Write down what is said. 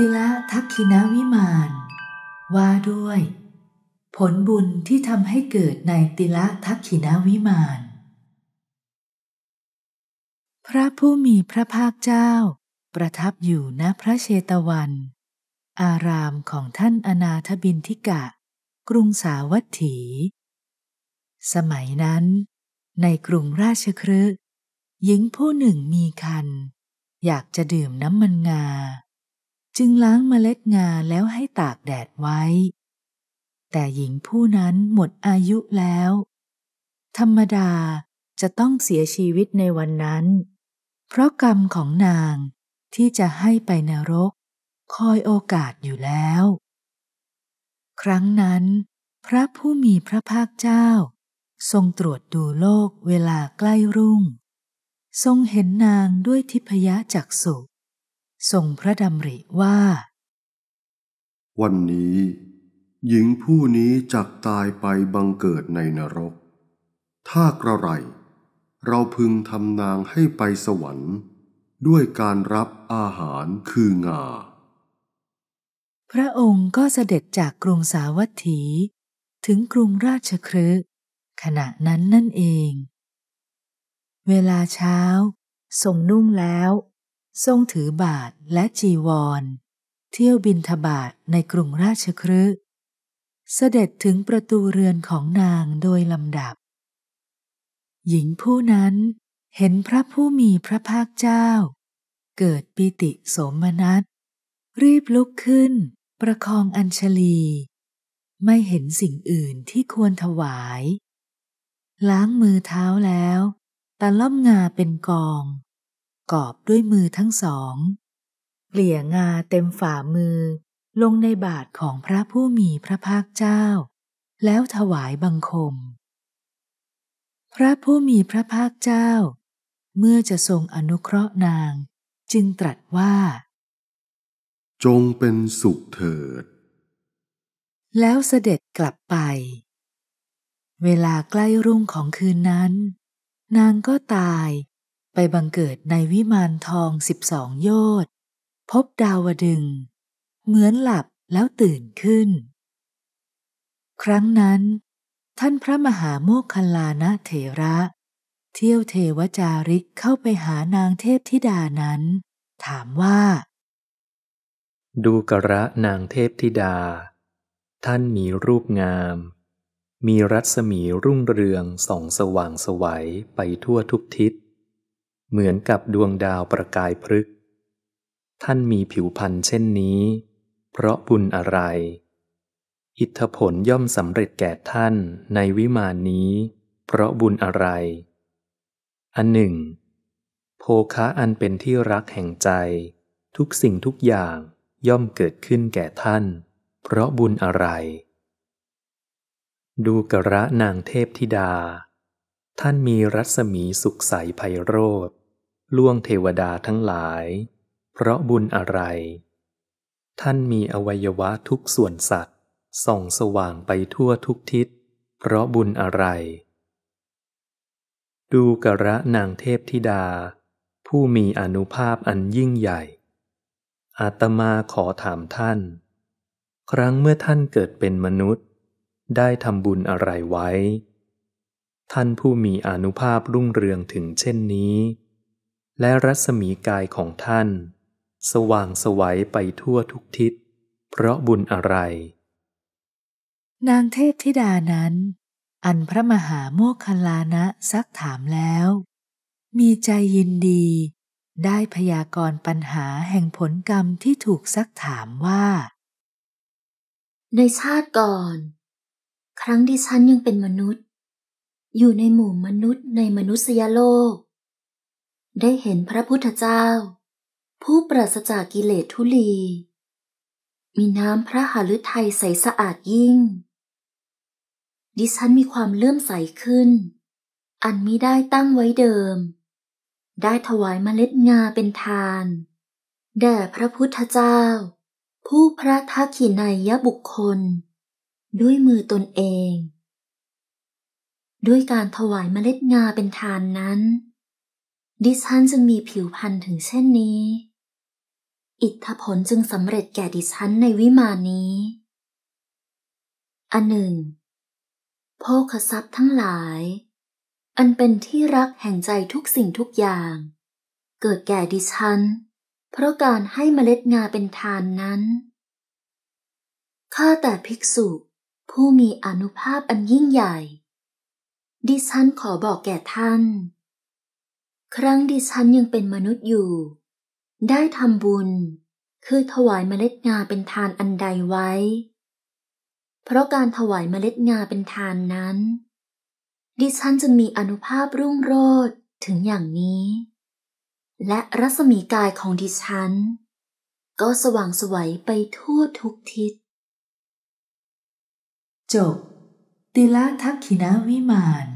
ติละทักขินวิมานว่าด้วย ผลบุญที่ทำให้เกิดในติละทักขินวิมาน พระผู้มีพระภาคเจ้า ประทับอยู่ณพระเชตวัน อารามของท่านอนาถบินทิกะ กรุงสาวัตถี สมัยนั้นในกรุงราชครืหญิงผู้หนึ่งมีคัน อยากจะดื่มน้ำมันงาจึงล้างเมล็ดงาแล้วให้ตากแดดไว้ แต่หญิงผู้นั้นหมดอายุแล้ว ธรรมดาจะต้องเสียชีวิตในวันนั้น เพราะกรรมของนางที่จะให้ไปนรก คอยโอกาสอยู่แล้ว ครั้งนั้นพระผู้มีพระภาคเจ้า ทรงตรวจดูโลกเวลาใกล้รุ่ง ทรงเห็นนางด้วยทิพยจักษุทรงพระดำริว่า วันนี้หญิงผู้นี้จักตายไปบังเกิดในนรก ถ้ากระไร เราพึงทำนางให้ไปสวรรค์ ด้วยการรับอาหารคืองา พระองค์ก็เสด็จจากกรุงสาวัตถีถึงกรุงราชครืขณะนั้นนั่นเอง เวลาเช้าทรงนุ่งแล้วทรงถือบาทและจีวร เที่ยวบินทบาทในกรุงราชครืเสด็จถึงประตูเรือนของนางโดยลำดับ หญิงผู้นั้นเห็นพระผู้มีพระภาคเจ้า เกิดปิติโสมนัสรีบลุกขึ้นประคองอัญชลี ไม่เห็นสิ่งอื่นที่ควรถวาย ล้างมือเท้าแล้วตะล่อมงาเป็นกองกอบด้วยมือทั้งสอง เกลี่ยงาเต็มฝ่ามือลงในบาทของพระผู้มีพระภาคเจ้า แล้วถวายบังคม พระผู้มีพระภาคเจ้า เมื่อจะทรงอนุเคราะห์นางจึงตรัสว่า จงเป็นสุขเถิด แล้วเสด็จกลับไป เวลาใกล้รุ่งของคืนนั้น นางก็ตายไปบังเกิดในวิมานทองสิบสองโยช์พบดาวดึง เหมือนหลับแล้วตื่นขึ้น ครั้งนั้น ท่านพระมหาโมคคัลลานะเถระ เที่ยวเทวจาริกเข้าไปหานางเทพธิดานั้น ถามว่า ดูกระนางเทพธิดา ท่านมีรูปงาม มีรัศมีรุ่งเรืองส่องสว่างสวัยไปทั่วทุกทิศเหมือนกับดวงดาวประกายพฤกษ์ท่านมีผิวพรรณเช่นนี้ เพราะบุญอะไร อิทธผลย่อมสำเร็จแก่ท่านในวิมานนี้ เพราะบุญอะไร อันหนึ่งโภคะอันเป็นที่รักแห่งใจ ทุกสิ่งทุกอย่างย่อมเกิดขึ้นแก่ท่าน เพราะบุญอะไร ดูกระนางเทพธิดา ท่านมีรัศมีสุขใสไพโรธล่วงเทวดาทั้งหลาย เพราะบุญอะไร ท่านมีอวัยวะทุกส่วนสัตว์ส่องสว่างไปทั่วทุกทิศ เพราะบุญอะไร ดูกระนางเทพธิดา ผู้มีอนุภาพอันยิ่งใหญ่อาตมาขอถามท่าน ครั้งเมื่อท่านเกิดเป็นมนุษย์ ได้ทำบุญอะไรไว้ ท่านผู้มีอนุภาพรุ่งเรืองถึงเช่นนี้และรัศมีกายของท่าน สว่างสวัยไปทั่วทุกทิศ เพราะบุญอะไร นางเทพธิดานั้น อันพระมหาโมคคลานะซักถามแล้ว มีใจยินดี ได้พยากรณ์ปัญหาแห่งผลกรรมที่ถูกซักถามว่า ในชาติก่อน ครั้งที่ฉันยังเป็นมนุษย์ อยู่ในหมู่มนุษย์ในมนุษยโลกได้เห็นพระพุทธเจ้า ผู้ปราศจากกิเลสทุลี มีน้ำพระหฤทัยใสสะอาดยิ่ง ดิฉันมีความเลื่อมใสขึ้น อันมิได้ตั้งไว้เดิม ได้ถวายเมล็ดงาเป็นทานแด่พระพุทธเจ้า ผู้พระทักขินายยบุคคล ด้วยมือตนเอง ด้วยการถวายเมล็ดงาเป็นทานนั้นดิฉันจึงมีผิวพรรณถึงเช่นนี้ อิทธผลจึงสำเร็จแก่ดิฉันในวิมานนี้ อันหนึ่ง โภคทรัพย์ทั้งหลาย อันเป็นที่รักแห่งใจทุกสิ่งทุกอย่าง เกิดแก่ดิฉัน เพราะการให้เมล็ดงาเป็นทานนั้น ข้าแต่ภิกษุผู้มีอนุภาพอันยิ่งใหญ่ ดิฉันขอบอกแก่ท่านครั้งดิฉันยังเป็นมนุษย์อยู่ ได้ทำบุญคือถวายเมล็ดงาเป็นทานอันใดไว้ เพราะการถวายเมล็ดงาเป็นทานนั้น ดิฉันจึงมีอนุภาพรุ่งโรจน์ถึงอย่างนี้ และรัศมีกายของดิฉัน ก็สว่างสวัยไปทั่วทุกทิศจบติละทักขินาวิมาน